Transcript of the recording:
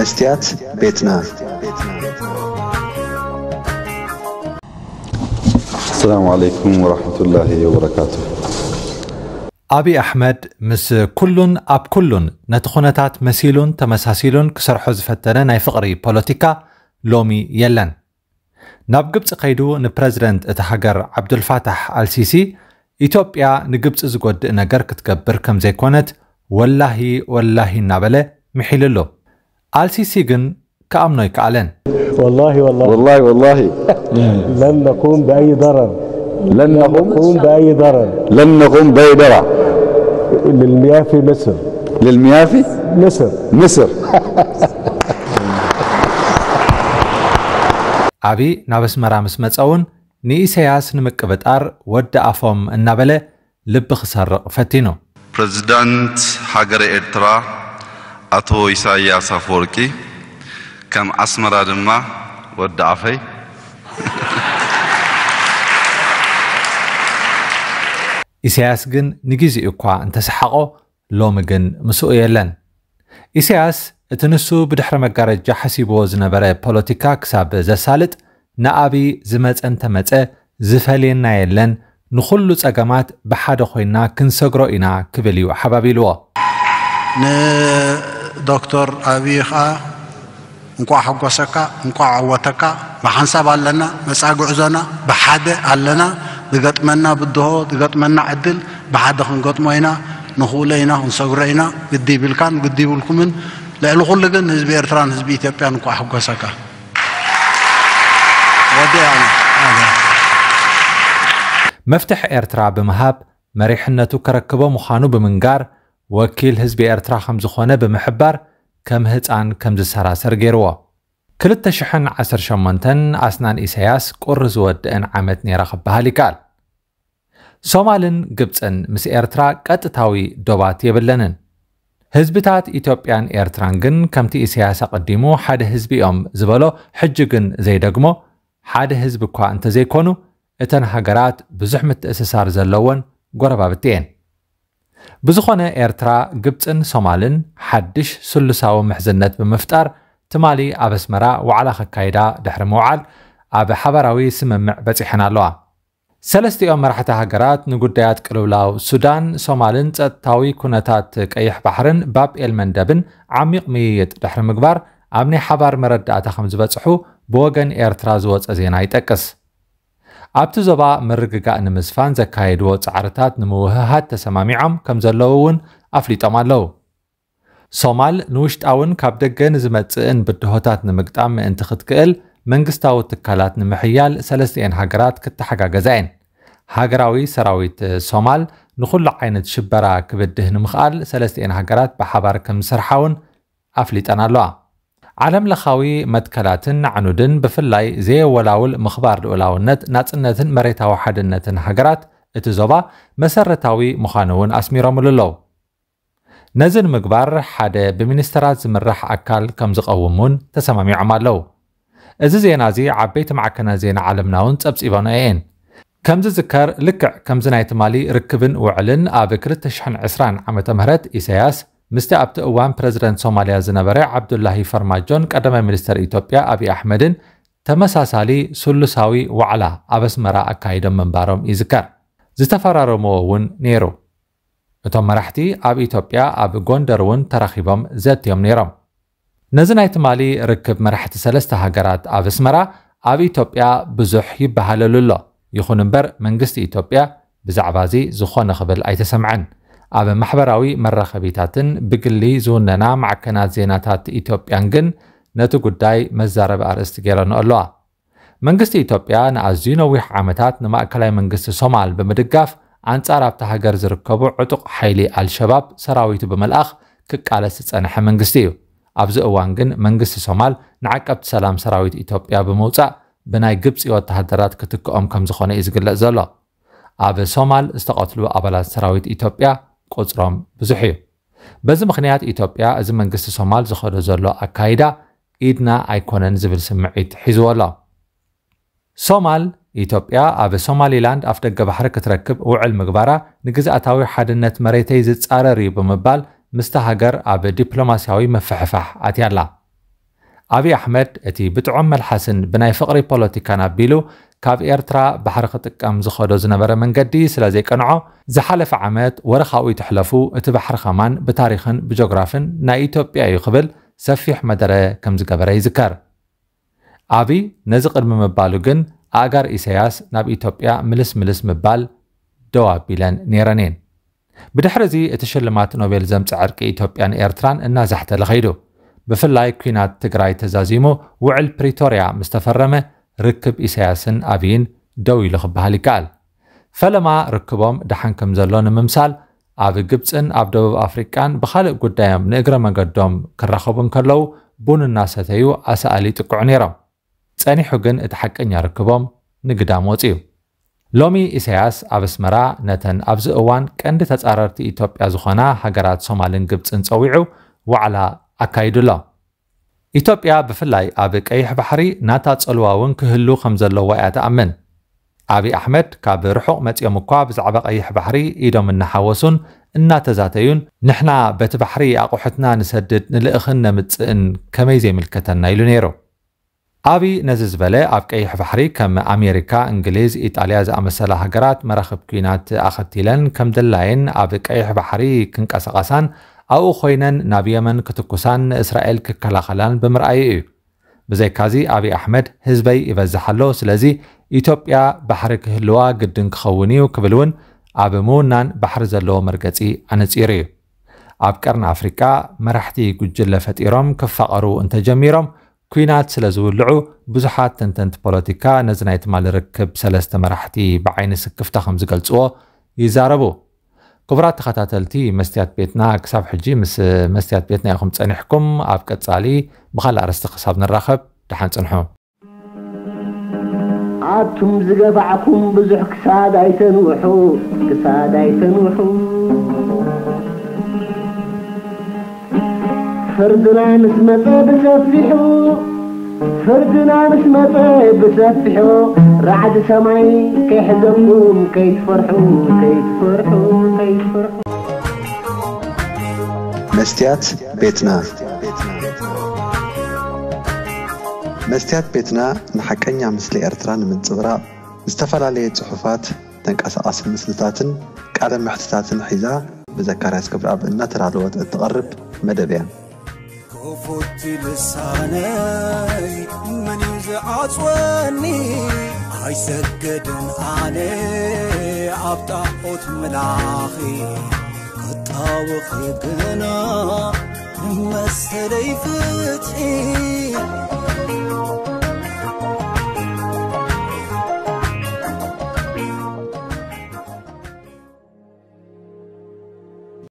መስትያት ቤትና ናት። ሰላም ዓለይኩም ወረሕመቱላሂ ወበረካቱ አብይ ኣሕመድ ምስ ኩሉን ኣብ ኩሉን ነቲ ኩነታት መሲሉን ተመሳሲሉን ክሰርሖ ዝፈተነ ናይ ፍቕሪ ፖለቲካ ሎሚ የለን ናብ ግብፂ ከይዱ ንፕረዚደንት እቲ ሃገር ዓብዱልፋታሕ አልሲሲ ኢትዮጵያ ንግብፂ ዝጎድእ ነገር ክትገብር ከም ዘይኮነት ወላሂ ወላሂ እናበለ ምሒሉ ኣሎ አልሲሲግን ከአምኖ ይከኣለን والله والله والله والله لن نقوم بأي ضرر لن نقوم بأي ضرر لن نقوم بأي ضرر للمياه في مصر للمياه في مصر مصر أبي نابس مرامس ምስ نيسياس ንኢሳያስ ንምቅብጣር ود أفهم النبلة ልቢ ክሰርቕ ፈቲኑ ፕረዚዳንት ሃገረ ኤርትራ አቶ ኢሳያስ አፈወርቂ ከም አስመራ ድማ ወዲ ዓፈይ ኢሳያስ ግን ንግዜኡ እኳ እንተሰሓቆ ሎሚ ግን ምስኡ የለን ኢሳያስ እቲ ንሱ ብድሕሪ መጋረጃ ሓሲብዎ ዝነበረ ፖለቲካ ክሳብ ዘሳልጥ ንኣቢ ዝመፀ እንተመፀ ዝፈልየና የለን ንኹሉ ፀገማት ብሓደ ኮይንና ክንሰግሮ ኢና ክብል እዩ ሓባቢልዎ دكتور أبيخا نكو حقو سكا نكو عواتكا بحنساب علنا مساق عزنا بحادة علنا بغتمنا بدهو بغتمنا عدل بحادة خنغتموينا نخولينا ونصغرينا قدي بلكان قدي بلكمن لأنه كل جن هزبي إرتران هزبي تبقى نكو حقو سكا ودي أنا مفتح إرترا بمهاب مريحنا تكركبه مخانو بمنقار ወኪል ህዝቢ ኤርትራ ከም ዝኾነ ብምሕባር ከም ህፃን ከም ዝሰራሰር ገይርዎ 218 ኣስናን ኢሳያስ ቁሪ ዝወድእን ዓመት ነይራ ክበሃል ይከኣል ሶማልን ግብፅን ምስ ኤርትራ ቀጥታዊ ዶባት የብለንን ህዝብታት ኢትዮጵያን ኤርትራን ግን ከምቲ ኢሳያስ ኣቐዲሙ ሓደ ህዝቢ እዮም ዝበሎ ሕጂ ግን ዘይደግሞ ሓደ ህዝቢ እኳ እንተዘይኮኑ እተን ሃገራት ብዙሕ ምትእስሳር ዘለዎን ጎረባብቲ እየን ብዝኾነ ኤርትራ ግብፅን ሶማልን ሓድሽ ስሉሳዊ ምሕዝነት ብምፍጣር ትማሊ ኣብ ኣስመራ ዋዕላ ክካይዳ ድሕሪ ምውዓል ኣብ ሓበራዊ ስምምዕ በፂሐን ኣለዋ ሰለስቲኦም መራሕቲ ሃገራት ንጉዳያት ቅልውላው ሱዳን ሶማልን ፀጥታዊ ኩነታት ቀይሕ ባሕርን ባብ ኤልመንደብን ዓሚቕ ምይይጥ ድሕሪ ምግባር ኣብ ናይ ሓባር መረዳእታ ከም ዝበፅሑ ብወገን ኤርትራ ዝወፀ ዜና ይጠቅስ ኣብቲ ዞባ ምርግጋእ ንምስፋን ዘካየድዎ ፃዕርታት ንምውህሃት ተሰማሚዖም ከም ዘለዉ እውን ኣፍሊጦም ኣለው ሶማል ንውሽጣውን ካብ ደገ ንዝመጽእን ብድሆታት ንምግጣም ምእንቲ ክትክእል መንግስታዊ ትካላት ንምሕያል ሰለስተአን ሃገራት ክተሓጋገዛ የን ሃገራዊ ሰራዊት ሶማል ንኩሉ ዓይነት ሽበራ ክብድህ ንምኽኣል ሰለስተአን ሃገራት ብሓባር ከም ዝስርሓ እውን ኣፍሊጠን ኣለዋ ዓለም ለኻዊ መትከላትን ዓኑድን ብፍላይ ዘየወላውል ምኽባር ልኡላውነት ናጽነትን መሬታዊ ሓድነትን ሃገራት እቲ ዞባ መሰረታዊ ምዃኑ እውን ኣስሚሮምሉ ኣለዉ ነዚ ንምግባር ሓደ ብሚኒስትራት ዝምራሕ ኣካል ከም ዝቐውም እውን ተሰማሚዖም ኣለዉ እዚ ዜና እዚ ዓበይቲ ማዕከና ዜና ዓለምና እውን ጸብጺበኖ እየን ከምዚ ዝከር ልክዕ ከምዚ ናይ ትማሊ ርክብን ውዕልን ኣብ 220 ዓ ም ኢሳያስ ምስቲ ኣብቲ እዋን ፕረዚደንት ሶማልያ ዝነበረ ዓብዱላሂ ፈርማጆን ቀዳማይ ሚኒስተር ኢትዮጵያ ኣብዪ ኣሕመድን ተመሳሳሊ ስሉሳዊ ዋዕላ ኣብ ኣስመራ ኣካይዶም ምንባሮም ይዝከር ዝተፈራረምዎ እውን ነይሩ እቶም መራሕቲ ኣብ ኢትዮጵያ ኣብ ጎንደር እውን ተራኺቦም ዘትዮም ነይሮም ነዚ ናይ ትማሊ ርክብ መራሕቲ ሰለስተ ሃገራት ኣብ ኣስመራ ኣብ ኢትዮጵያ ብዙሕ ይበሃለሉ ኣሎ ይኹን እምበር መንግስቲ ኢትዮጵያ ብዛዕባ እዚ ዝኾነ ክብል ኣይተሰምዐን ኣብ ማሕበራዊ መራኸቢታትን ብግሊ ዝውነና ማዕከናት ዜናታት ኢትዮጵያን ግን ነቲ ጉዳይ መዛረቢ ኣርእስቲ ገይረን ኣለዋ መንግስቲ ኢትዮጵያ ንኣዝዩ ነዊሕ ዓመታት ንማእከላይ መንግስቲ ሶማል ብምድጋፍ ኣንጻር ኣብቲ ሃገር ዝርከቡ ዕጡቕ ሓይሊ ኣልሸባብ ሰራዊቱ ብምልኣኽ ክቃለስ ዝጸንሐ መንግስቲ እዩ ኣብዚ እዋን ግን መንግስቲ ሶማል ንዓቀብቲ ሰላም ሰራዊት ኢትዮጵያ ብምውፃእ ብናይ ግብፂ ወተሃደራት ክትክኦም ከም ዝኾነ እዩ ዝግለጽ ዘሎ ኣብ ሶማል ዝተቐትሉ ኣባላት ሰራዊት ኢትዮጵያ ቆፅሮም ብዙሕ እዩ በዚ ምክንያት ኢትዮጵያ እዚ መንግስቲ ሶማል ዝኸዶ ዘሎ ኣካይዳ ኢድና ኣይኮነን ዝብል ስምዒት ሒዝዎ ኣሎ ሶማል ኢትዮጵያ ኣብ ሶማሊላንድ ኣፍ ደገ ባሕሪ ክትረክብ ውዕል ምግባራ ንግዝኣታዊ ሓድነት መሬተይ ዝፃረር እዩ ብምባል ምስታ ሃገር ኣብ ዲፕሎማስያዊ መፍሕፋሕ ኣትያ ኣላ ኣብዪ ኣሕመድ እቲ ብጥዑም መልሓስን ብናይ ፍቕሪ ፖለቲካን ኣቢሉ ካብ ኤርትራ ባሕሪ ክጥቀም ዝኸዶ ዝነበረ መንገዲ ስለ ዘይቀንዖ ዝሓለፈ ዓመት ወረኻዊ ትሕለፉ እቲ ባሕሪ ኸማን ብታሪኽን ብጆግራፍን ናይ ኢትዮጵያ እዩ ክብል ሰፊሕ መደረ ከም ዝገበረ ይዝከር ኣብይ ነዚ ቅድሚ ምባሉ ግን ኣእጋር ኢሳያስ ናብ ኢትዮጵያ ምልስ ምልስ ምባል ደው ኣቢለን ነይረን እየን ብድሕሪ እዚ እቲ ሽልማት ኖቤል ዘምፂ ዕርቂ ኢትዮጵያን ኤርትራን እናዛሕተለ ኸይዱ ብፍላይ ኩናት ትግራይ ተዛዚሙ ውዕል ፕሪቶርያ ምስ ተፈረመ ርክብ ኢሳያስን ኣብይን ደው ኢሉ ክበሃል ይከኣል ፈለማ ርክቦም ድሓን ከም ዘሎ ንምምሳል ኣብ ግብፅን ኣብ ደቡብ ኣፍሪቃን ብካልእ ጉዳዮም ንእግረ መንገዶም ክራኸቡ ከለዉ ቡን እናሰተዩ ኣሰኣሊ ጥቅዑ ነይሮም ፀኒሑ ግን እቲ ሓቀኛ ርክቦም ንግዳም ወፂኡ ሎሚ ኢሳያስ ኣብ ኣስመራ ነተን ኣብዚ እዋን ቀንዲ ተፃረርቲ ኢትዮጵያ ዝኾና ሃገራት ሶማልን ግብፅን ፀዊዑ ዋዕላ ኣካይዱ ኣሎ ኢትዮጵያ ብፍላይ ኣብ ቀይሕ ባሕሪ ናታ ጸልዋ እውን ክህሉ ከም ዘለዎ እያ ተኣምን ኣብዪ ኣሕመድ ካብ ርሑቕ መጺኦም እኳ ብዛዕባ ቀይሕ ባሕሪ ኢዶም እናሓወሱን እናተዛተዩን ንሕና በቲ ባሕሪ ኣቑሑትና ንሰድድ ንልእኽን ነምጽእን ከመይ ዘይምልከተና ኢሉ ነይሩ ዓብዪ ነዚ ዝበለ ኣብ ቀይሕ ባሕሪ ከም ኣሜሪካ እንግሊዝ ኢጣልያ ዝኣመሰላ ሃገራት መራኽብ ኩናት ኣኸቲለን ከም ደላየን ኣብ ቀይሕ ባሕሪ ክንቀሳቐሳን ኣብኡ ኮይነን ናብ የመን ክትኩሳን ንእስራኤል ክከላኸላን ብምርኣዩ እዩ ብዘይካዚ ኣብዪ ኣሕመድ ህዝበይ ይበዝሕ ኣሎ ስለዚ ኢትዮጵያ ባሕሪ ክህልዋ ግድን ክኸውን እዩ ክብል እውን ኣብ ምውናን ባሕሪ ዘለዎ መርገፂ ኣነፂሩ እዩ ኣብ ቀርኒ ኣፍሪቃ መራሕቲ ጉጅለ ፈጢሮም ክፋቐሩ እንተጀሚሮም ኩናት ስለ ዝውልዑ ብዙሓት ተንተንቲ ፖለቲካ ነዚ ናይ ትማሊ ርክብ ሰለስተ መራሕቲ ብዓይኒ ስክፍታ ከም ዝገልፅዎ ይዛረቡ ክቡራት ተኸታተልቲ መስትያት ቤትና ክሳብ ሕጂ ምስ መስትያት ቤትና ኢኹም ፀኒሕኩም ኣብ ቀፃሊ ብካልእ ኣርስቲ ክሳብ ንራኸብ ድሓን ፅንሑ ኣቱም ዝገፋዕኩም ብዙሕ ክሳድ ኣይተንውሑ ክሳድ ኣይተንውሑ ፍርድና ምስ መፀ ብሰፊሑ ፍርድና ምስ መፀ ብሰፊሑ ራዕዲ ሰማይ ከይሕዘኩም ከይትፈርሑ ከይትፈርሑ ከይትፈርሑ መስትያት ቤትና መስትያት ቤትና ንሓቀኛ ምስሊ ኤርትራ ንምንፅብራቕ ዝተፈላለየ ፅሑፋት ተንቀሳቐሲ ምስልታትን ቃለ ምሕትታትን ሒዛ ብዘካርያስ ክብርኣብ እናተዳለወት እትቐርብ መደብ እያ ክፉቲ ልሳነይ መን እዩ ዝዓፅወኒ ኣይሰገድን ኣነ ኣብ ጣዖት ምላኺ ክጣውኺ ግና መሰለይ ፍትሒ